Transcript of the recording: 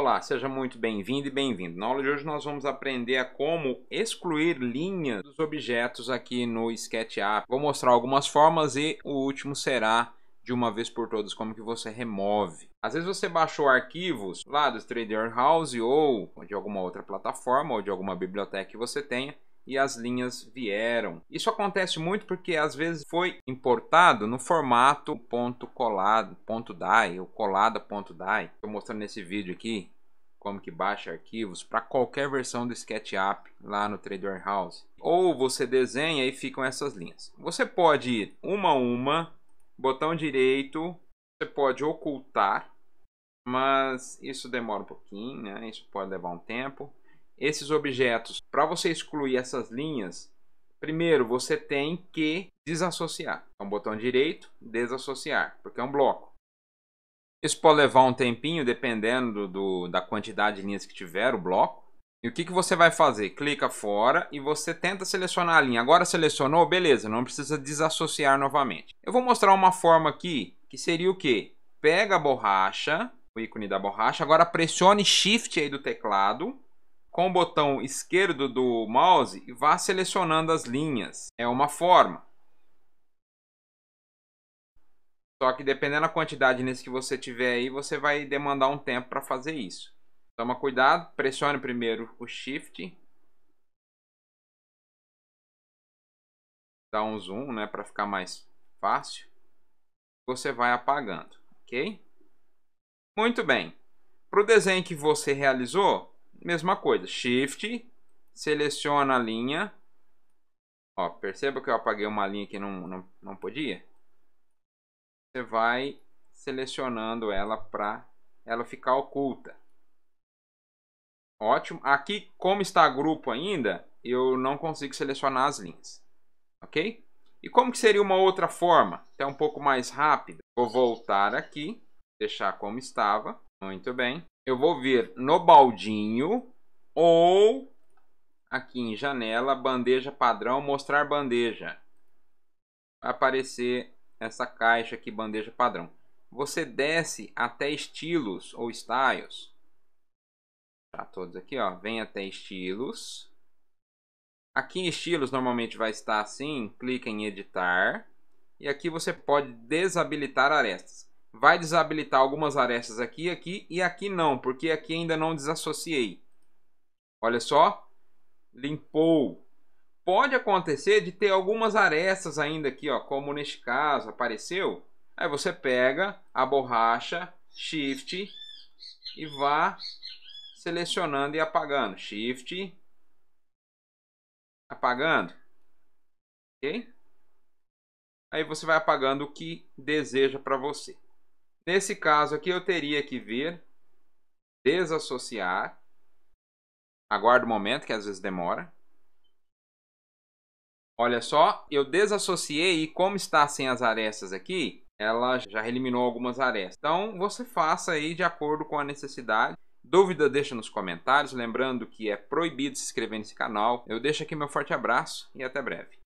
Olá, seja muito bem-vindo e bem-vindo. Na aula de hoje nós vamos aprender a como excluir linhas dos objetos aqui no SketchUp. Vou mostrar algumas formas e o último será de uma vez por todas como que você remove. Às vezes você baixou arquivos lá do Trader House ou de alguma outra plataforma ou de alguma biblioteca que você tenha e as linhas vieram. Isso acontece muito porque às vezes foi importado no formato ponto colado, ponto .dai ou colada.dai. Estou mostrando nesse vídeo aqui como que baixa arquivos para qualquer versão do SketchUp lá no TradeWarehouse Ou você desenha e ficam essas linhas. Você pode ir uma a uma, botão direito, você pode ocultar, mas isso demora um pouquinho, né? Isso pode levar um tempo esses objetos. Para você excluir essas linhas, primeiro você tem que desassociar. Então, botão direito, desassociar, porque é um bloco. Isso pode levar um tempinho, dependendo do, da quantidade de linhas que tiver o bloco. E o que, que você vai fazer? Clica fora e você tenta selecionar a linha. Agora selecionou, beleza, não precisa desassociar novamente. Eu vou mostrar uma forma aqui, que seria o quê? Pega a borracha, o ícone da borracha, agora pressione Shift aí do teclado com o botão esquerdo do mouse e vá selecionando as linhas. É uma forma. Só que dependendo da quantidade nesse que você tiver aí, você vai demandar um tempo para fazer isso. Toma cuidado, pressione primeiro o Shift. Dá um zoom, né, para ficar mais fácil. Você vai apagando, ok? Muito bem. Para o desenho que você realizou, mesma coisa. Shift, seleciona a linha. Ó, perceba que eu apaguei uma linha que não, não, não podia? Você vai selecionando ela para ela ficar oculta. Ótimo. Aqui, como está grupo ainda, eu não consigo selecionar as linhas. Ok? E como que seria uma outra forma? Até um pouco mais rápida. Vou voltar aqui, deixar como estava. Muito bem eu vou vir no baldinho ou aqui em janela, bandeja padrão, mostrar bandeja. Vai aparecer essa caixa aqui, bandeja padrão. Você desce até estilos ou styles. Tá todos aqui, ó. Vem até estilos. Aqui em estilos normalmente vai estar assim, clica em editar. E aqui você pode desabilitar arestas vai desabilitar algumas arestas aqui, aqui e aqui não, porque aqui ainda não desassociei. Olha só, limpou. Pode acontecer de ter algumas arestas ainda aqui, ó, como neste caso apareceu. Aí você pega a borracha, Shift e vá selecionando e apagando. Shift, apagando, ok? Aí você vai apagando o que deseja para você. Nesse caso aqui, eu teria que vir desassociar. Aguardo um momento, que às vezes demora. Olha só, eu desassociei e como está sem as arestas aqui, ela já eliminou algumas arestas. Então, você faça aí de acordo com a necessidade. Dúvida deixa nos comentários, lembrando que é proibido se inscrever nesse canal. Eu deixo aqui meu forte abraço e até breve.